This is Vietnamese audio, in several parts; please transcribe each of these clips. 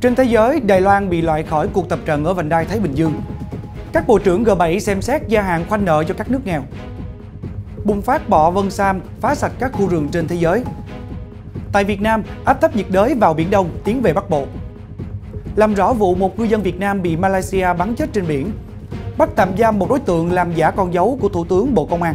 Trên thế giới, Đài Loan bị loại khỏi cuộc tập trận ở vành đai Thái Bình Dương. Các bộ trưởng G7 xem xét gia hạn khoanh nợ cho các nước nghèo. Bùng phát bọ Vân Sam phá sạch các khu rừng trên thế giới. Tại Việt Nam, áp thấp nhiệt đới vào Biển Đông tiến về Bắc Bộ. Làm rõ vụ một ngư dân Việt Nam bị Malaysia bắn chết trên biển. Bắt tạm giam một đối tượng làm giả con dấu của Thủ tướng Bộ Công an.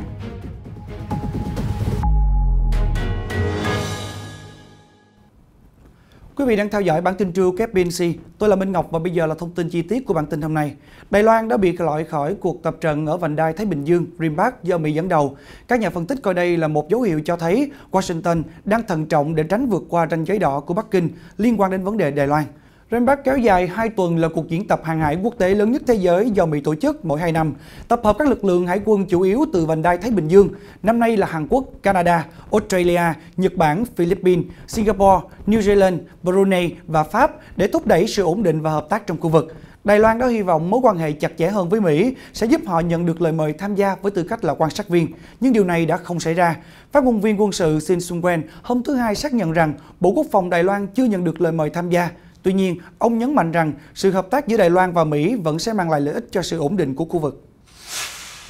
Quý vị đang theo dõi bản tin trưa KBNC. Tôi là Minh Ngọc và bây giờ là thông tin chi tiết của bản tin hôm nay. Đài Loan đã bị loại khỏi cuộc tập trận ở vành đai Thái Bình Dương, RIMBAC do Mỹ dẫn đầu. Các nhà phân tích coi đây là một dấu hiệu cho thấy Washington đang thận trọng để tránh vượt qua ranh giới đỏ của Bắc Kinh liên quan đến vấn đề Đài Loan. Rembach kéo dài 2 tuần là cuộc diễn tập hàng hải quốc tế lớn nhất thế giới do Mỹ tổ chức mỗi 2 năm, tập hợp các lực lượng hải quân chủ yếu từ vành đai Thái Bình Dương. Năm nay là Hàn Quốc, Canada, Australia, Nhật Bản, Philippines, Singapore, New Zealand, Brunei và Pháp để thúc đẩy sự ổn định và hợp tác trong khu vực. Đài Loan đã hy vọng mối quan hệ chặt chẽ hơn với Mỹ sẽ giúp họ nhận được lời mời tham gia với tư cách là quan sát viên, nhưng điều này đã không xảy ra. Phát ngôn viên quân sự Shin Sung-wen hôm thứ Hai xác nhận rằng Bộ Quốc phòng Đài Loan chưa nhận được lời mời tham gia Tuy nhiên, ông nhấn mạnh rằng sự hợp tác giữa Đài Loan và Mỹ vẫn sẽ mang lại lợi ích cho sự ổn định của khu vực.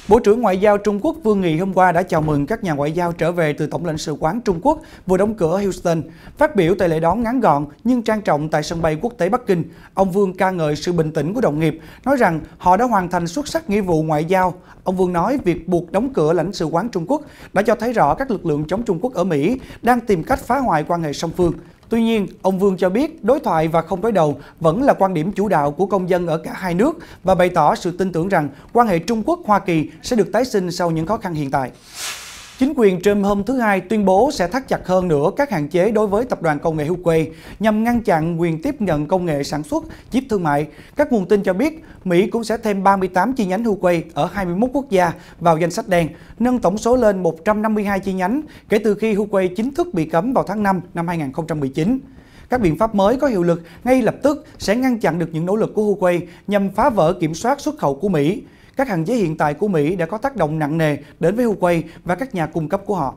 Bộ trưởng Ngoại giao Trung Quốc Vương Nghị hôm qua đã chào mừng các nhà ngoại giao trở về từ Tổng lãnh sự quán Trung Quốc vừa đóng cửa Houston. Phát biểu tại lễ đón ngắn gọn nhưng trang trọng tại sân bay quốc tế Bắc Kinh, ông Vương ca ngợi sự bình tĩnh của đồng nghiệp, nói rằng họ đã hoàn thành xuất sắc nghĩa vụ ngoại giao. Ông Vương nói việc buộc đóng cửa lãnh sự quán Trung Quốc đã cho thấy rõ các lực lượng chống Trung Quốc ở Mỹ đang tìm cách phá hoại quan hệ song phương. Tuy nhiên, ông Vương cho biết đối thoại và không đối đầu vẫn là quan điểm chủ đạo của công dân ở cả hai nước và bày tỏ sự tin tưởng rằng quan hệ Trung Quốc-Hoa Kỳ sẽ được tái sinh sau những khó khăn hiện tại. Chính quyền Trump hôm thứ Hai tuyên bố sẽ thắt chặt hơn nữa các hạn chế đối với tập đoàn công nghệ Huawei nhằm ngăn chặn quyền tiếp nhận công nghệ sản xuất, chip thương mại. Các nguồn tin cho biết Mỹ cũng sẽ thêm 38 chi nhánh Huawei ở 21 quốc gia vào danh sách đen, nâng tổng số lên 152 chi nhánh kể từ khi Huawei chính thức bị cấm vào tháng 5 năm 2019. Các biện pháp mới có hiệu lực ngay lập tức sẽ ngăn chặn được những nỗ lực của Huawei nhằm phá vỡ kiểm soát xuất khẩu của Mỹ các hạn chế hiện tại của Mỹ đã có tác động nặng nề đến với Huawei và các nhà cung cấp của họ.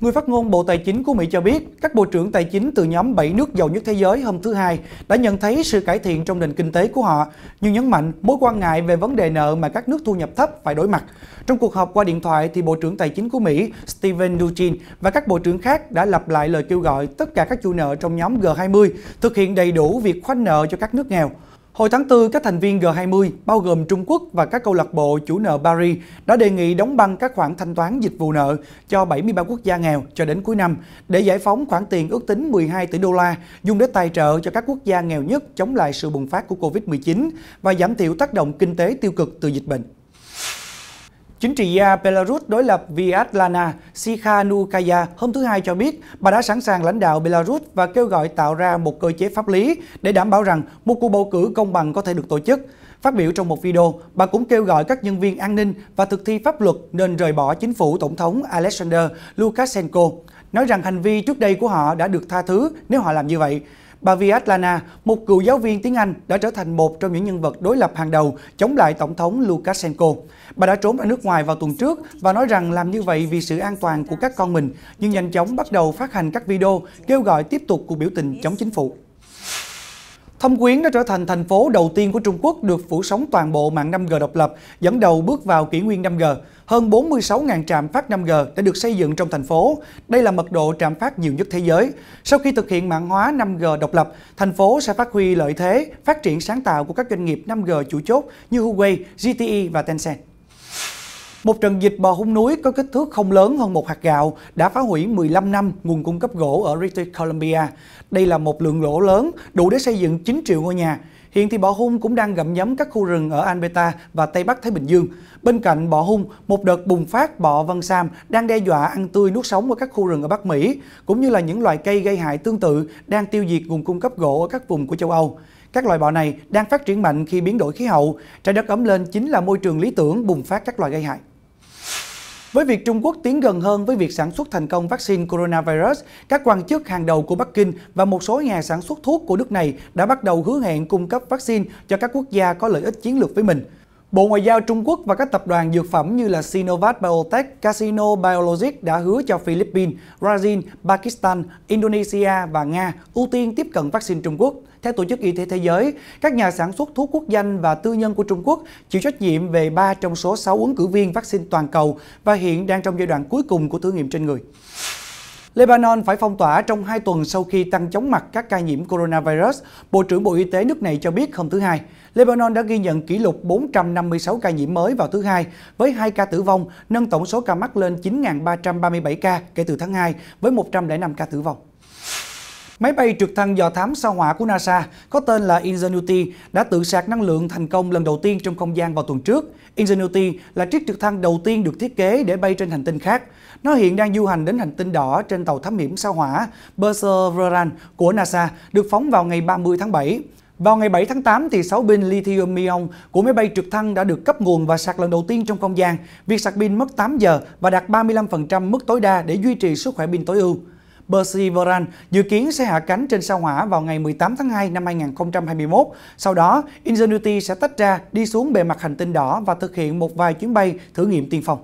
Người phát ngôn Bộ Tài chính của Mỹ cho biết, các bộ trưởng tài chính từ nhóm 7 nước giàu nhất thế giới hôm thứ Hai đã nhận thấy sự cải thiện trong nền kinh tế của họ, nhưng nhấn mạnh mối quan ngại về vấn đề nợ mà các nước thu nhập thấp phải đối mặt. Trong cuộc họp qua điện thoại, thì Bộ trưởng Tài chính của Mỹ Steven Mnuchin và các bộ trưởng khác đã lặp lại lời kêu gọi tất cả các chủ nợ trong nhóm G20 thực hiện đầy đủ việc khoanh nợ cho các nước nghèo. Hồi tháng 4, các thành viên G20 bao gồm Trung Quốc và các câu lạc bộ chủ nợ Paris đã đề nghị đóng băng các khoản thanh toán dịch vụ nợ cho 73 quốc gia nghèo cho đến cuối năm để giải phóng khoản tiền ước tính 12 tỷ đô la dùng để tài trợ cho các quốc gia nghèo nhất chống lại sự bùng phát của Covid-19 và giảm thiểu tác động kinh tế tiêu cực từ dịch bệnh. Chính trị gia Belarus đối lập Vyatlana Sikhanukaya hôm thứ Hai cho biết bà đã sẵn sàng lãnh đạo Belarus và kêu gọi tạo ra một cơ chế pháp lý để đảm bảo rằng một cuộc bầu cử công bằng có thể được tổ chức. Phát biểu trong một video, bà cũng kêu gọi các nhân viên an ninh và thực thi pháp luật nên rời bỏ chính phủ Tổng thống Alexander Lukashenko, nói rằng hành vi trước đây của họ đã được tha thứ nếu họ làm như vậy. Bà Viatlana, một cựu giáo viên tiếng Anh, đã trở thành một trong những nhân vật đối lập hàng đầu chống lại Tổng thống Lukashenko. Bà đã trốn ra nước ngoài vào tuần trước và nói rằng làm như vậy vì sự an toàn của các con mình, nhưng nhanh chóng bắt đầu phát hành các video kêu gọi tiếp tục cuộc biểu tình chống chính phủ. Thâm Quyến đã trở thành thành phố đầu tiên của Trung Quốc được phủ sóng toàn bộ mạng 5G độc lập, dẫn đầu bước vào kỷ nguyên 5G. Hơn 46.000 trạm phát 5G đã được xây dựng trong thành phố. Đây là mật độ trạm phát nhiều nhất thế giới. Sau khi thực hiện mạng hóa 5G độc lập, thành phố sẽ phát huy lợi thế, phát triển sáng tạo của các doanh nghiệp 5G chủ chốt như Huawei, GTE và Tencent. Một trận dịch bò hung núi có kích thước không lớn hơn một hạt gạo đã phá hủy 15 năm nguồn cung cấp gỗ ở British Columbia. Đây là một lượng gỗ lớn đủ để xây dựng 9 triệu ngôi nhà. Hiện thì bọ hung cũng đang gặm nhấm các khu rừng ở Alberta và Tây Bắc Thái Bình Dương. Bên cạnh bọ hung, một đợt bùng phát bọ vân sam đang đe dọa ăn tươi nuốt sống ở các khu rừng ở Bắc Mỹ, cũng như là những loài cây gây hại tương tự đang tiêu diệt nguồn cung cấp gỗ ở các vùng của châu Âu. Các loài bọ này đang phát triển mạnh khi biến đổi khí hậu, trái đất ấm lên chính là môi trường lý tưởng bùng phát các loài gây hại. Với việc Trung Quốc tiến gần hơn với việc sản xuất thành công vaccine coronavirus, các quan chức hàng đầu của Bắc Kinh và một số nhà sản xuất thuốc của nước này đã bắt đầu hứa hẹn cung cấp vaccine cho các quốc gia có lợi ích chiến lược với mình. Bộ Ngoại giao Trung Quốc và các tập đoàn dược phẩm như là Sinovac Biotech, Casino Biologics đã hứa cho Philippines, Brazil, Pakistan, Indonesia và Nga ưu tiên tiếp cận vaccine Trung Quốc. Theo Tổ chức Y tế Thế giới, các nhà sản xuất thuốc quốc danh và tư nhân của Trung Quốc chịu trách nhiệm về 3 trong số 6 ứng cử viên vaccine toàn cầu và hiện đang trong giai đoạn cuối cùng của thử nghiệm trên người. Lebanon phải phong tỏa trong 2 tuần sau khi tăng chóng mặt các ca nhiễm coronavirus, Bộ trưởng Bộ Y tế nước này cho biết hôm thứ Hai. Lebanon đã ghi nhận kỷ lục 456 ca nhiễm mới vào thứ Hai, với 2 ca tử vong, nâng tổng số ca mắc lên 9.337 ca kể từ tháng 2, với 105 ca tử vong. Máy bay trực thăng dò thám sao hỏa của NASA có tên là Ingenuity đã tự sạc năng lượng thành công lần đầu tiên trong không gian vào tuần trước. Ingenuity là chiếc trực thăng đầu tiên được thiết kế để bay trên hành tinh khác. Nó hiện đang du hành đến hành tinh đỏ trên tàu thám hiểm sao hỏa Perseverance của NASA được phóng vào ngày 30 tháng 7. Vào ngày 7 tháng 8, thì 6 pin lithium-ion của máy bay trực thăng đã được cấp nguồn và sạc lần đầu tiên trong không gian. Việc sạc pin mất 8 giờ và đạt 35% mức tối đa để duy trì sức khỏe pin tối ưu. Perseverance dự kiến sẽ hạ cánh trên sao hỏa vào ngày 18 tháng 2 năm 2021. Sau đó, Ingenuity sẽ tách ra đi xuống bề mặt hành tinh đỏ và thực hiện một vài chuyến bay thử nghiệm tiên phong.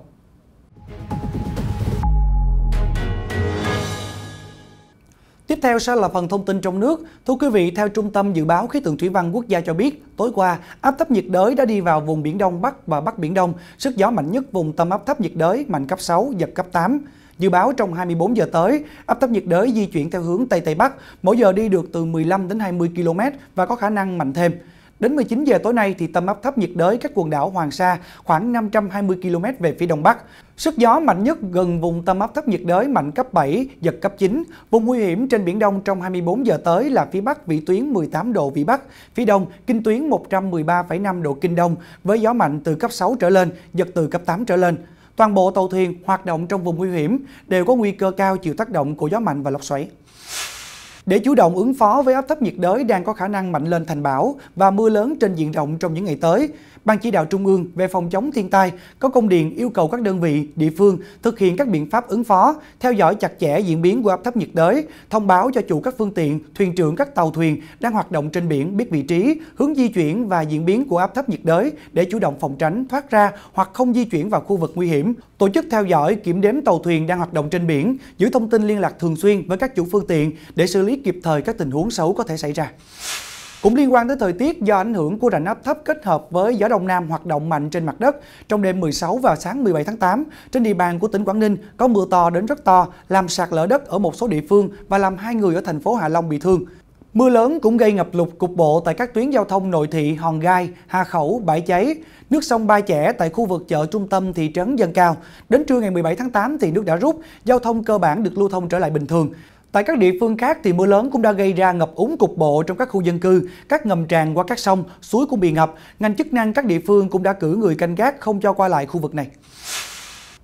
Tiếp theo sẽ là phần thông tin trong nước. Thưa quý vị, theo Trung tâm Dự báo Khí tượng Thủy văn Quốc gia cho biết, tối qua, áp thấp nhiệt đới đã đi vào vùng Biển Đông Bắc và Bắc Biển Đông. Sức gió mạnh nhất vùng tâm áp thấp nhiệt đới mạnh cấp 6, giật cấp 8. Dự báo trong 24 giờ tới, áp thấp nhiệt đới di chuyển theo hướng Tây Tây Bắc, mỗi giờ đi được từ 15 đến 20 km và có khả năng mạnh thêm. Đến 19 giờ tối nay thì tâm áp thấp nhiệt đới cách quần đảo Hoàng Sa khoảng 520 km về phía đông bắc. Sức gió mạnh nhất gần vùng tâm áp thấp nhiệt đới mạnh cấp 7, giật cấp 9. Vùng nguy hiểm trên biển Đông trong 24 giờ tới là phía Bắc vị tuyến 18 độ Vĩ Bắc, phía Đông kinh tuyến 113,5 độ Kinh Đông với gió mạnh từ cấp 6 trở lên, giật từ cấp 8 trở lên. Toàn bộ tàu thuyền hoạt động trong vùng nguy hiểm đều có nguy cơ cao chịu tác động của gió mạnh và lốc xoáy. Để chủ động ứng phó với áp thấp nhiệt đới đang có khả năng mạnh lên thành bão và mưa lớn trên diện rộng trong những ngày tới, Ban chỉ đạo Trung ương về phòng chống thiên tai có công điện yêu cầu các đơn vị, địa phương thực hiện các biện pháp ứng phó, theo dõi chặt chẽ diễn biến của áp thấp nhiệt đới, thông báo cho chủ các phương tiện, thuyền trưởng các tàu thuyền đang hoạt động trên biển biết vị trí, hướng di chuyển và diễn biến của áp thấp nhiệt đới để chủ động phòng tránh, thoát ra hoặc không di chuyển vào khu vực nguy hiểm. Tổ chức theo dõi, kiểm đếm tàu thuyền đang hoạt động trên biển, giữ thông tin liên lạc thường xuyên với các chủ phương tiện để xử lý kịp thời các tình huống xấu có thể xảy ra. Cũng liên quan tới thời tiết do ảnh hưởng của rãnh áp thấp kết hợp với gió đông nam hoạt động mạnh trên mặt đất, trong đêm 16 và sáng 17 tháng 8, trên địa bàn của tỉnh Quảng Ninh có mưa to đến rất to, làm sạt lở đất ở một số địa phương và làm hai người ở thành phố Hạ Long bị thương. Mưa lớn cũng gây ngập lụt cục bộ tại các tuyến giao thông nội thị Hòn Gai, Hà Khẩu, Bãi Cháy, nước sông Ba Chẻ tại khu vực chợ trung tâm thị trấn Dân Cao. Đến trưa ngày 17 tháng 8 thì nước đã rút, giao thông cơ bản được lưu thông trở lại bình thường. Tại các địa phương khác thì mưa lớn cũng đã gây ra ngập úng cục bộ trong các khu dân cư, các ngầm tràn qua các sông, suối cũng bị ngập. Ngành chức năng các địa phương cũng đã cử người canh gác không cho qua lại khu vực này.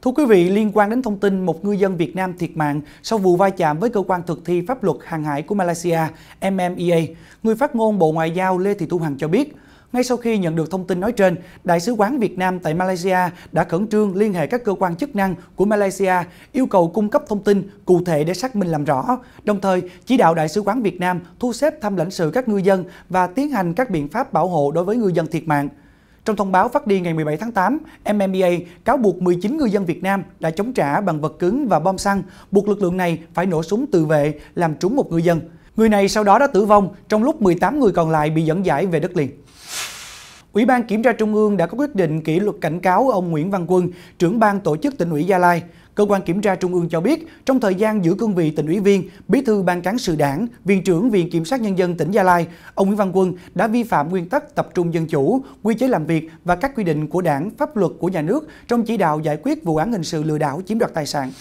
Thưa quý vị, liên quan đến thông tin một ngư dân Việt Nam thiệt mạng sau vụ va chạm với cơ quan thực thi pháp luật hàng hải của Malaysia, MMEA, người phát ngôn Bộ Ngoại giao Lê Thị Thu Hằng cho biết, ngay sau khi nhận được thông tin nói trên, Đại sứ quán Việt Nam tại Malaysia đã khẩn trương liên hệ các cơ quan chức năng của Malaysia yêu cầu cung cấp thông tin cụ thể để xác minh làm rõ, đồng thời chỉ đạo Đại sứ quán Việt Nam thu xếp thăm lãnh sự các ngư dân và tiến hành các biện pháp bảo hộ đối với ngư dân thiệt mạng. Trong thông báo phát đi ngày 17 tháng 8, MMBA e cáo buộc 19 ngư dân Việt Nam đã chống trả bằng vật cứng và bom xăng, buộc lực lượng này phải nổ súng tự vệ làm trúng một ngư dân. Người này sau đó đã tử vong, trong lúc 18 người còn lại bị dẫn giải về đất liền. Ủy ban Kiểm tra Trung ương đã có quyết định kỷ luật cảnh cáo ông Nguyễn Văn Quân, trưởng ban tổ chức tỉnh ủy Gia Lai. Cơ quan Kiểm tra Trung ương cho biết, trong thời gian giữ cương vị tỉnh ủy viên, bí thư ban cán sự đảng, viện trưởng Viện Kiểm sát Nhân dân tỉnh Gia Lai, ông Nguyễn Văn Quân đã vi phạm nguyên tắc tập trung dân chủ, quy chế làm việc và các quy định của đảng, pháp luật của nhà nước trong chỉ đạo giải quyết vụ án hình sự lừa đảo chiếm đoạt tài sản.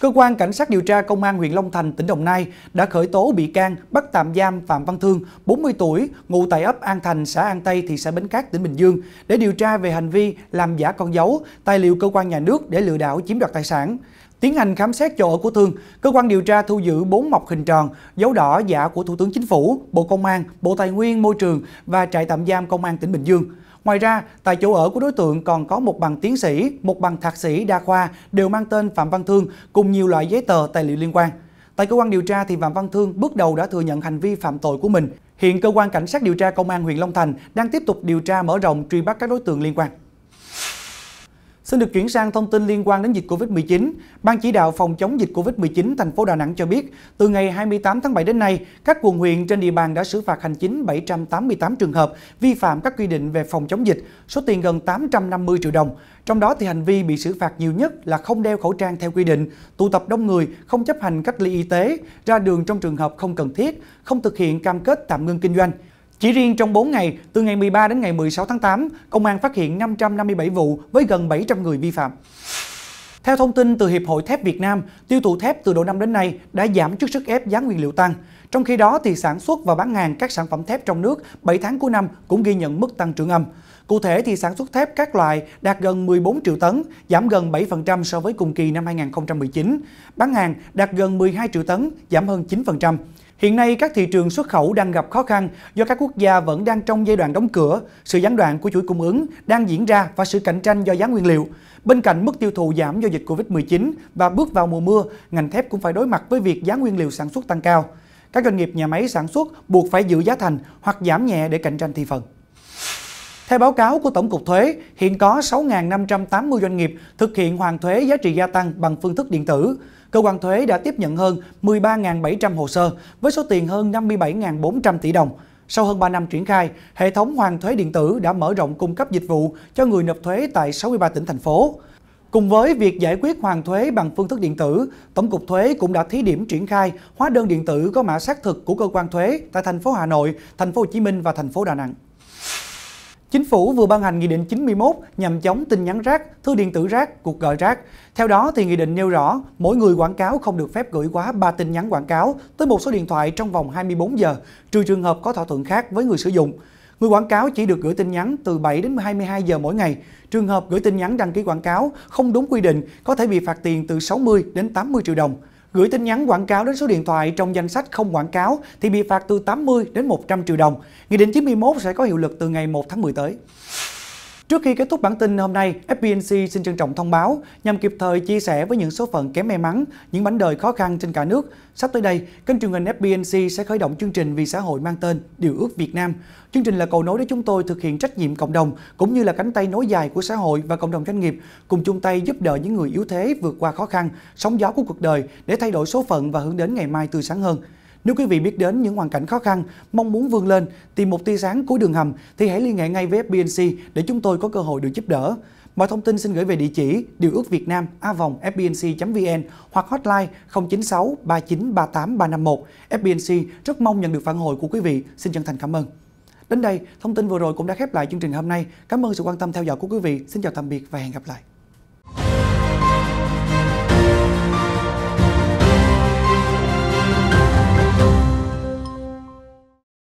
Cơ quan Cảnh sát điều tra Công an huyện Long Thành, tỉnh Đồng Nai đã khởi tố bị can bắt tạm giam Phạm Văn Thương, 40 tuổi, ngụ tại ấp An Thành, xã An Tây, thị xã Bến Cát, tỉnh Bình Dương để điều tra về hành vi làm giả con dấu, tài liệu cơ quan nhà nước để lừa đảo chiếm đoạt tài sản. Tiến hành khám xét chỗ ở của Thương, cơ quan điều tra thu giữ 4 mọc hình tròn, dấu đỏ giả của Thủ tướng Chính phủ, Bộ Công an, Bộ Tài nguyên Môi trường và trại tạm giam Công an tỉnh Bình Dương. Ngoài ra, tại chỗ ở của đối tượng còn có một bằng tiến sĩ, một bằng thạc sĩ đa khoa đều mang tên Phạm Văn Thương cùng nhiều loại giấy tờ tài liệu liên quan. Tại cơ quan điều tra thì Phạm Văn Thương bước đầu đã thừa nhận hành vi phạm tội của mình. Hiện cơ quan cảnh sát điều tra công an huyện Long Thành đang tiếp tục điều tra mở rộng truy bắt các đối tượng liên quan. Xin được chuyển sang thông tin liên quan đến dịch Covid-19. Ban chỉ đạo phòng chống dịch Covid-19 thành phố Đà Nẵng cho biết, từ ngày 28 tháng 7 đến nay, các quận huyện trên địa bàn đã xử phạt hành chính 788 trường hợp vi phạm các quy định về phòng chống dịch, số tiền gần 850 triệu đồng. Trong đó thì hành vi bị xử phạt nhiều nhất là không đeo khẩu trang theo quy định, tụ tập đông người, không chấp hành cách ly y tế, ra đường trong trường hợp không cần thiết, không thực hiện cam kết tạm ngưng kinh doanh. Chỉ riêng trong 4 ngày, từ ngày 13 đến ngày 16 tháng 8, công an phát hiện 557 vụ với gần 700 người vi phạm. Theo thông tin từ Hiệp hội Thép Việt Nam, tiêu thụ thép từ đầu năm đến nay đã giảm trước sức ép giá nguyên liệu tăng. Trong khi đó, thì sản xuất và bán hàng các sản phẩm thép trong nước 7 tháng cuối năm cũng ghi nhận mức tăng trưởng âm. Cụ thể, thì sản xuất thép các loại đạt gần 14 triệu tấn, giảm gần 7% so với cùng kỳ năm 2019. Bán hàng đạt gần 12 triệu tấn, giảm hơn 9%. Hiện nay, các thị trường xuất khẩu đang gặp khó khăn do các quốc gia vẫn đang trong giai đoạn đóng cửa, sự gián đoạn của chuỗi cung ứng đang diễn ra và sự cạnh tranh do giá nguyên liệu. Bên cạnh mức tiêu thụ giảm do dịch Covid-19 và bước vào mùa mưa, ngành thép cũng phải đối mặt với việc giá nguyên liệu sản xuất tăng cao. Các doanh nghiệp nhà máy sản xuất buộc phải giữ giá thành hoặc giảm nhẹ để cạnh tranh thị phần. Theo báo cáo của Tổng cục Thuế, hiện có 6.580 doanh nghiệp thực hiện hoàn thuế giá trị gia tăng bằng phương thức điện tử cơ quan thuế đã tiếp nhận hơn 13.700 hồ sơ với số tiền hơn 57.400 tỷ đồng. Sau hơn 3 năm triển khai, hệ thống hoàn thuế điện tử đã mở rộng cung cấp dịch vụ cho người nộp thuế tại 63 tỉnh thành phố. Cùng với việc giải quyết hoàn thuế bằng phương thức điện tử, Tổng cục Thuế cũng đã thí điểm triển khai hóa đơn điện tử có mã xác thực của cơ quan thuế tại thành phố Hà Nội, thành phố Hồ Chí Minh và thành phố Đà Nẵng. Chính phủ vừa ban hành Nghị định 91 nhằm chống tin nhắn rác, thư điện tử rác, cuộc gọi rác. Theo đó, thì Nghị định nêu rõ, mỗi người quảng cáo không được phép gửi quá 3 tin nhắn quảng cáo tới một số điện thoại trong vòng 24 giờ, trừ trường hợp có thỏa thuận khác với người sử dụng. Người quảng cáo chỉ được gửi tin nhắn từ 7 đến 22 giờ mỗi ngày. Trường hợp gửi tin nhắn đăng ký quảng cáo không đúng quy định có thể bị phạt tiền từ 60 đến 80 triệu đồng gửi tin nhắn quảng cáo đến số điện thoại trong danh sách không quảng cáo thì bị phạt từ 80 đến 100 triệu đồng. Nghị định 91 sẽ có hiệu lực từ ngày 1 tháng 10 tới. Trước khi kết thúc bản tin hôm nay, FBNC xin trân trọng thông báo nhằm kịp thời chia sẻ với những số phận kém may mắn, những mảnh đời khó khăn trên cả nước. Sắp tới đây, kênh truyền hình FBNC sẽ khởi động chương trình vì xã hội mang tên Điều ước Việt Nam. Chương trình là cầu nối để chúng tôi thực hiện trách nhiệm cộng đồng cũng như là cánh tay nối dài của xã hội và cộng đồng doanh nghiệp, cùng chung tay giúp đỡ những người yếu thế vượt qua khó khăn, sóng gió của cuộc đời để thay đổi số phận và hướng đến ngày mai tươi sáng hơn. Nếu quý vị biết đến những hoàn cảnh khó khăn, mong muốn vươn lên, tìm một tia sáng cuối đường hầm thì hãy liên hệ ngay với FBNC để chúng tôi có cơ hội được giúp đỡ. Mọi thông tin xin gửi về địa chỉ điều ước Việt Nam a vòng fbnc.vn hoặc hotline 096 39 38 351. FBNC rất mong nhận được phản hồi của quý vị. Xin chân thành cảm ơn. Đến đây, thông tin vừa rồi cũng đã khép lại chương trình hôm nay. Cảm ơn sự quan tâm theo dõi của quý vị. Xin chào tạm biệt và hẹn gặp lại.